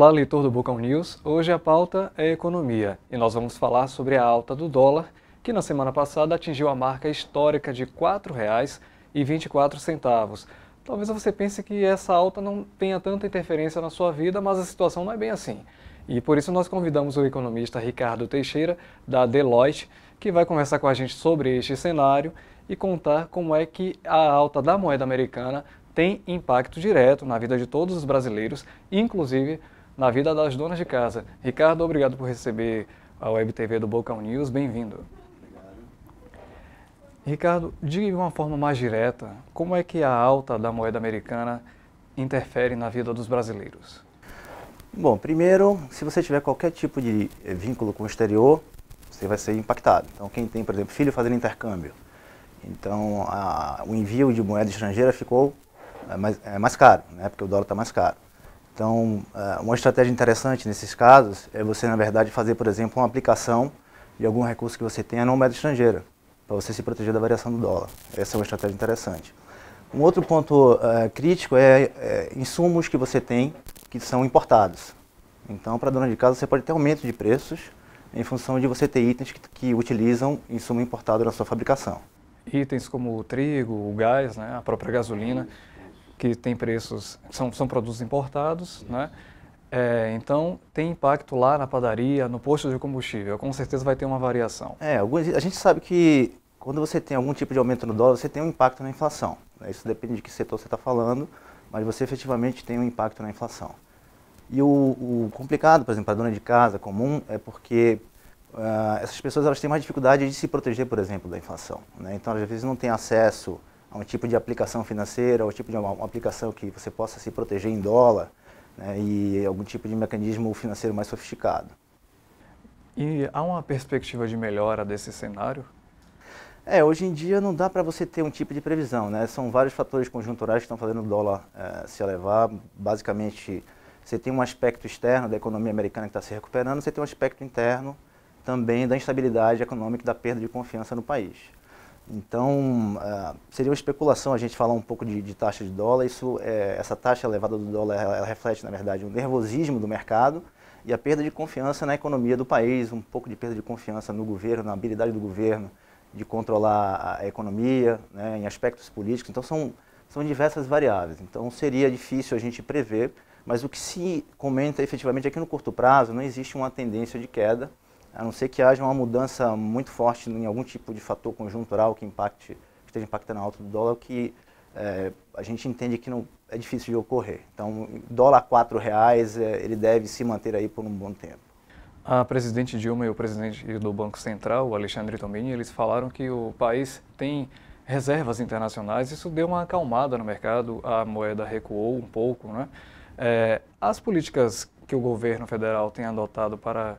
Olá, leitor do Bucão News. Hoje a pauta é economia e nós vamos falar sobre a alta do dólar, que na semana passada atingiu a marca histórica de R$ 4,24. Talvez você pense que essa alta não tenha tanta interferência na sua vida, mas a situação não é bem assim. E por isso nós convidamos o economista Ricardo Teixeira, da Deloitte, que vai conversar com a gente sobre este cenário e contar como é que a alta da moeda americana tem impacto direto na vida de todos os brasileiros, inclusive na vida das donas de casa. Ricardo, obrigado por receber a Web TV do Bocão News, bem-vindo. Ricardo, diga de uma forma mais direta, como é que a alta da moeda americana interfere na vida dos brasileiros? Bom, primeiro, se você tiver qualquer tipo de eh, vínculo com o exterior, você vai ser impactado. Então, quem tem, por exemplo, filho fazendo intercâmbio, então a, o envio de moeda estrangeira ficou eh, mais, é mais caro, né? porque o dólar está mais caro. Então, é, uma estratégia interessante nesses casos é você, na verdade, fazer, por exemplo, uma aplicação de algum recurso que você tenha numa moeda estrangeira, para você se proteger da variação do dólar. Essa é uma estratégia interessante. Um outro ponto uh, crítico é, é, insumos que você tem que são importados. Então, para dona de casa, você pode ter aumento de preços em função de você ter itens que, que utilizam insumo importado na sua fabricação. Itens como o trigo, o gás, né, a própria gasolina que tem preços, são, são produtos importados, né? É, então, tem impacto lá na padaria, no posto de combustível. Com certeza vai ter uma variação. É, a gente sabe que quando você tem algum tipo de aumento no dólar, você tem um impacto na inflação. Né? Isso depende de que setor você está falando, mas você efetivamente tem um impacto na inflação. E o, o complicado, por exemplo, para a dona de casa comum, é porque uh, essas pessoas elas têm mais dificuldade de se proteger, por exemplo, da inflação. Né? Então, às vezes, não tem acesso a um tipo de aplicação financeira, ou tipo de uma, uma, aplicação que você possa se proteger em dólar né, e algum tipo de mecanismo financeiro mais sofisticado. E há uma perspectiva de melhora desse cenário? É, hoje em dia não dá para você ter um tipo de previsão, né? São vários fatores conjunturais que estão fazendo o dólar é, se elevar. Basicamente, você tem um aspecto externo da economia americana que está se recuperando, você tem um aspecto interno também da instabilidade econômica e da perda de confiança no país. Então, uh, seria uma especulação a gente falar um pouco de, de taxa de dólar. Isso, é, essa taxa elevada do dólar ela, ela reflete, na verdade, o nervosismo do mercado e a perda de confiança na economia do país, um pouco de perda de confiança no governo, na habilidade do governo de controlar a economia, né, em aspectos políticos. Então, são, são diversas variáveis. Então, seria difícil a gente prever, mas o que se comenta efetivamente é que no curto prazo não existe uma tendência de queda a não ser que haja uma mudança muito forte em algum tipo de fator conjuntural que impacte, esteja impactando a alta do dólar, que é, a gente entende que não é difícil de ocorrer. Então, dólar a quatro reais, é, ele deve se manter aí por um bom tempo. A presidente Dilma e o presidente do Banco Central, Alexandre Tomini, eles falaram que o país tem reservas internacionais. Isso deu uma acalmada no mercado, a moeda recuou um pouco, né? É, as políticas que o governo federal tem adotado para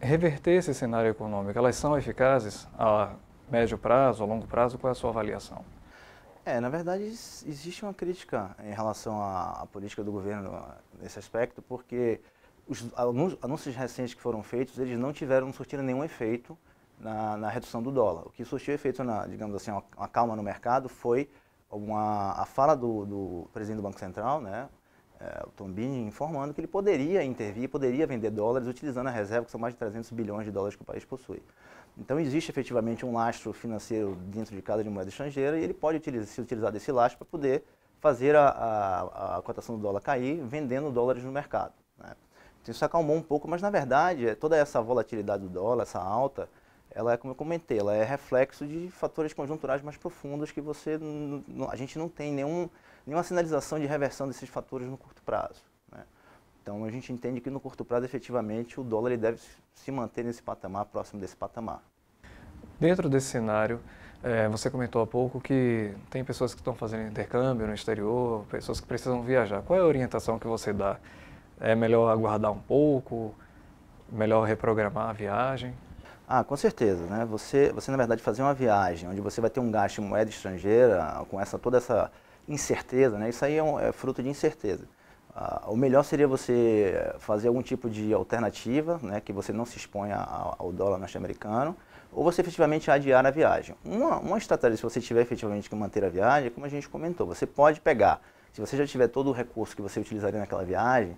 reverter esse cenário econômico, elas são eficazes a médio prazo, a longo prazo? Qual é a sua avaliação? É, na verdade, existe uma crítica em relação à, política do governo ah, nesse aspecto, porque os anúncios recentes que foram feitos, eles não tiveram, não surtiram nenhum efeito na, na redução do dólar. O que surtiu efeito, na, digamos assim, uma, uma calma no mercado foi uma, a fala do, do presidente do Banco Central, né, é, o Tombini informando que ele poderia intervir, poderia vender dólares utilizando a reserva, que são mais de 300 bilhões de dólares que o país possui. Então, existe efetivamente um lastro financeiro dentro de cada de moeda estrangeira e ele pode utilizar, se utilizar desse lastro para poder fazer a, a, a, cotação do dólar cair, vendendo dólares no mercado. Né? Então, isso acalmou um pouco, mas na verdade, é toda essa volatilidade do dólar, essa alta, ela é, como eu comentei, ela é reflexo de fatores conjunturais mais profundos que você, a gente não tem nenhum, nenhuma sinalização de reversão desses fatores no curto prazo. Né? Então a gente entende que no curto prazo, efetivamente, o dólar ele deve se manter nesse patamar, próximo desse patamar. Dentro desse cenário, é, você comentou há pouco que tem pessoas que estão fazendo intercâmbio no exterior, pessoas que precisam viajar. Qual é a orientação que você dá? É melhor aguardar um pouco? Melhor reprogramar a viagem? Ah, com certeza, né? Você, você na verdade fazer uma viagem onde você vai ter um gasto em moeda estrangeira com essa toda essa incerteza, né? Isso aí é, um, é fruto de incerteza. Ah, o melhor seria você fazer algum tipo de alternativa, né? Que você não se exponha ao, ao dólar norte-americano, ou você efetivamente adiar a viagem. Uma, uma estratégia, se você tiver efetivamente que manter a viagem, como a gente comentou, você pode pegar. Se você já tiver todo o recurso que você utilizaria naquela viagem,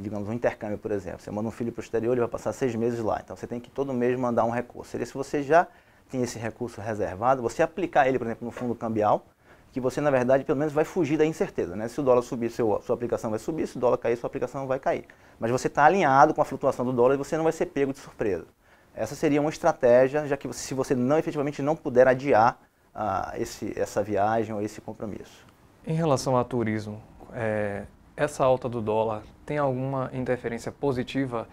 digamos, um intercâmbio, por exemplo. Você manda um filho para o exterior, ele vai passar seis meses lá. Então, você tem que todo mês mandar um recurso. Seria se você já tem esse recurso reservado, você aplicar ele, por exemplo, no fundo cambial, que você, na verdade, pelo menos vai fugir da incerteza. Né? Se o dólar subir, seu, sua aplicação vai subir. Se o dólar cair, sua aplicação vai cair. Mas você está alinhado com a flutuação do dólar e você não vai ser pego de surpresa. Essa seria uma estratégia, já que você, se você não efetivamente não puder adiar ah, esse, essa viagem ou esse compromisso. Em relação ao turismo, é, essa alta do dólar tem alguma interferência positiva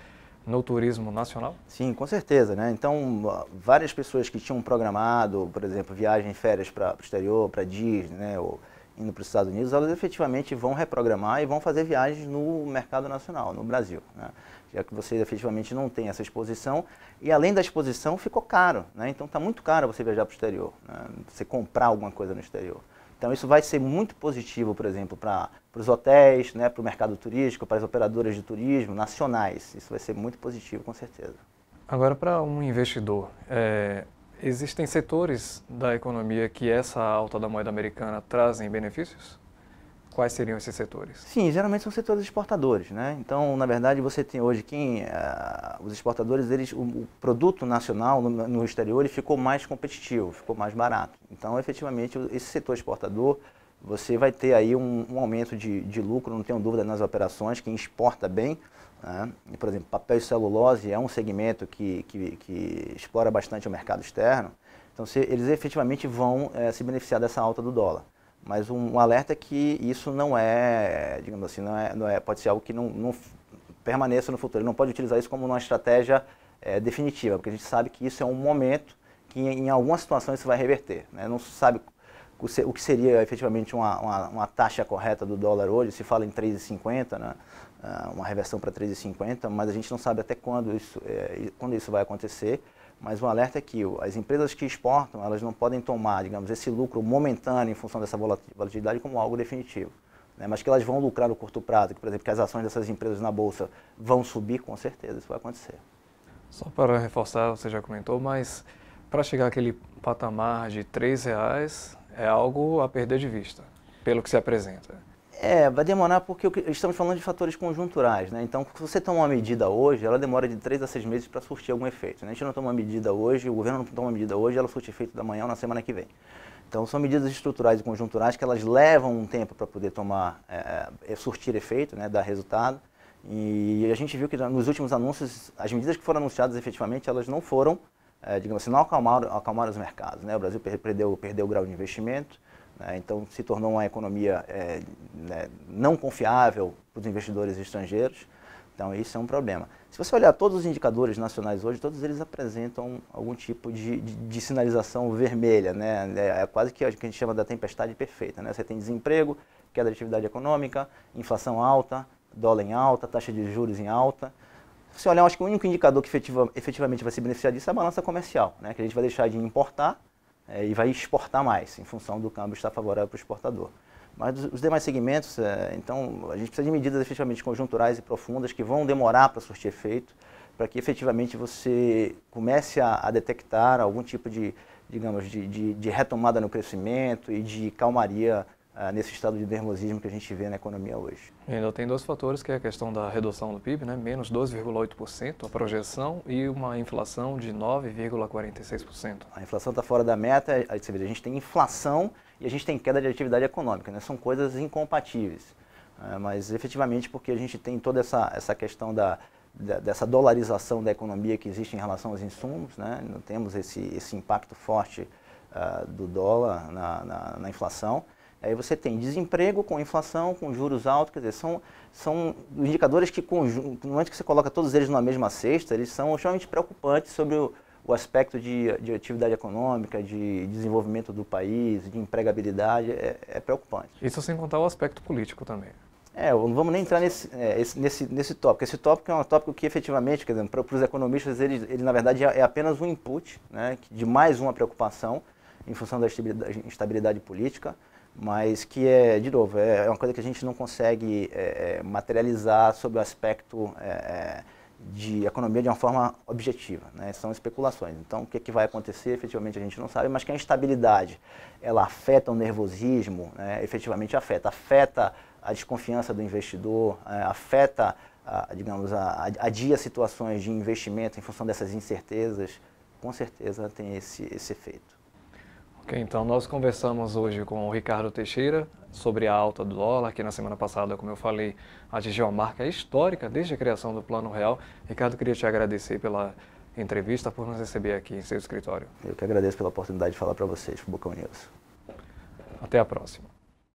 no turismo nacional? Sim, com certeza. Né? Então, ah, várias pessoas que tinham programado, por exemplo, viagem férias para o exterior, para Disney, né, ou indo para os Estados Unidos, elas efetivamente vão reprogramar e vão fazer viagens no mercado nacional, no Brasil. Né? Já que você efetivamente não tem essa exposição. E além da exposição, ficou caro. Né? Então, está muito caro você viajar para o exterior, né? você comprar alguma coisa no exterior. Então isso vai ser muito positivo, por exemplo, para os hotéis, né, para o mercado turístico, para as operadoras de turismo nacionais. Isso vai ser muito positivo, com certeza. Agora, para um investidor, é, existem setores da economia que essa alta da moeda americana trazem benefícios? Quais seriam esses setores? Sim, geralmente são setores exportadores, né? Então, na verdade, você tem hoje quem uh, os exportadores, eles o, o produto nacional no, no, exterior ele ficou mais competitivo, ficou mais barato. Então, efetivamente, esse setor exportador você vai ter aí um, um aumento de, de lucro, não tenho dúvida nas operações, quem exporta bem, né? por exemplo, papel e celulose é um segmento que, que, que explora bastante o mercado externo. Então, se, eles efetivamente vão é, se beneficiar dessa alta do dólar. Mas um, um alerta é que isso não é, digamos assim, não é, não é pode ser algo que não, não permaneça no futuro. Ele não pode utilizar isso como uma estratégia é, definitiva, porque a gente sabe que isso é um momento que em, em algumas situações isso vai reverter. Né? Não se sabe o que seria efetivamente uma, uma, uma, taxa correta do dólar hoje, se fala em 3,50, né? Ah, uma reversão para 3,50, mas a gente não sabe até quando isso, é, quando isso vai acontecer. Mas o alerta é que as empresas que exportam, elas não podem tomar, digamos, esse lucro momentâneo em função dessa volatilidade como algo definitivo. Né? Mas que elas vão lucrar no curto prazo, que, por exemplo, que as ações dessas empresas na Bolsa vão subir, com certeza, isso vai acontecer. Só para reforçar, você já comentou, mas para chegar àquele patamar de R$ reais é algo a perder de vista, pelo que se apresenta. É, vai demorar porque estamos falando de fatores conjunturais, né? Então, se você toma uma medida hoje, ela demora de 3 a 6 meses para surtir algum efeito. Né? A gente não toma uma medida hoje, o governo não toma uma medida hoje, ela surte efeito da manhã ou na semana que vem. Então, são medidas estruturais e conjunturais que elas levam um tempo para poder tomar, é, é, é, surtir efeito, né? dar resultado. E a gente viu que nos últimos anúncios, as medidas que foram anunciadas efetivamente, elas não foram, é, digamos assim, não acalmaram, acalmaram os mercados. Né? O Brasil perdeu, perdeu o grau de investimento, né? então se tornou uma economia é, né, não confiável para os investidores estrangeiros. Então isso é um problema. Se você olhar todos os indicadores nacionais hoje, todos eles apresentam algum tipo de, de, de sinalização vermelha, né? É, é quase que a gente chama da tempestade perfeita, né? Você tem desemprego, queda de atividade econômica, inflação alta, dólar em alta, taxa de juros em alta. Se você olhar, acho que o único indicador que efetiva, efetivamente vai se beneficiar disso é a balança comercial, né? Que a gente vai deixar de importar é, e vai exportar mais, em função do câmbio estar favorável para o exportador. Mas os demais segmentos, é, então, a gente precisa de medidas efetivamente conjunturais e profundas que vão demorar para surtir efeito, para que efetivamente você comece a, a, detectar algum tipo de, digamos, de, de, de retomada no crescimento e de calmaria ah, nesse estado de nervosismo que a gente vê na economia hoje. ainda é, tem dois fatores, que é a questão da redução do PIB, né? menos 12,8% a projeção e uma inflação de 9,46%. A inflação está fora da meta, a gente tem inflação e a gente tem queda de atividade econômica, né? são coisas incompatíveis. Né? mas efetivamente porque a gente tem toda essa, essa questão da, dessa dolarização da economia que existe em relação aos insumos, né? não temos esse, esse impacto forte ah, do dólar na, na, na inflação, Aí você tem desemprego com inflação, com juros altos, quer dizer, são, são indicadores que, no momento que você coloca todos eles numa mesma cesta, eles são extremamente preocupantes sobre o, o aspecto de, de, atividade econômica, de desenvolvimento do país, de empregabilidade, é, é, preocupante. Isso sem contar o aspecto político também. É, não vamos nem entrar nesse, é, nesse, nesse tópico. Esse tópico é um tópico que efetivamente, para os economistas, ele, ele na verdade é, é apenas um input né, de mais uma preocupação em função da instabilidade, instabilidade política mas que é, de novo, é, é uma coisa que a gente não consegue é, é materializar sobre o aspecto é, é, de economia de uma forma objetiva, né? são especulações. Então, o que, é que vai acontecer, efetivamente, a gente não sabe, mas que a instabilidade, ela afeta o nervosismo, né? efetivamente afeta, afeta a desconfiança do investidor, afeta, a, digamos, a, adia situações de investimento em função dessas incertezas, com certeza tem esse, esse efeito. Okay, então, nós conversamos hoje com o Ricardo Teixeira sobre a alta do dólar, que na semana passada, como eu falei, atingiu a é marca histórica desde a criação do Plano Real. Ricardo, queria te agradecer pela entrevista, por nos receber aqui em seu escritório. Eu que agradeço pela oportunidade de falar para vocês, Bocão News. Até a próxima.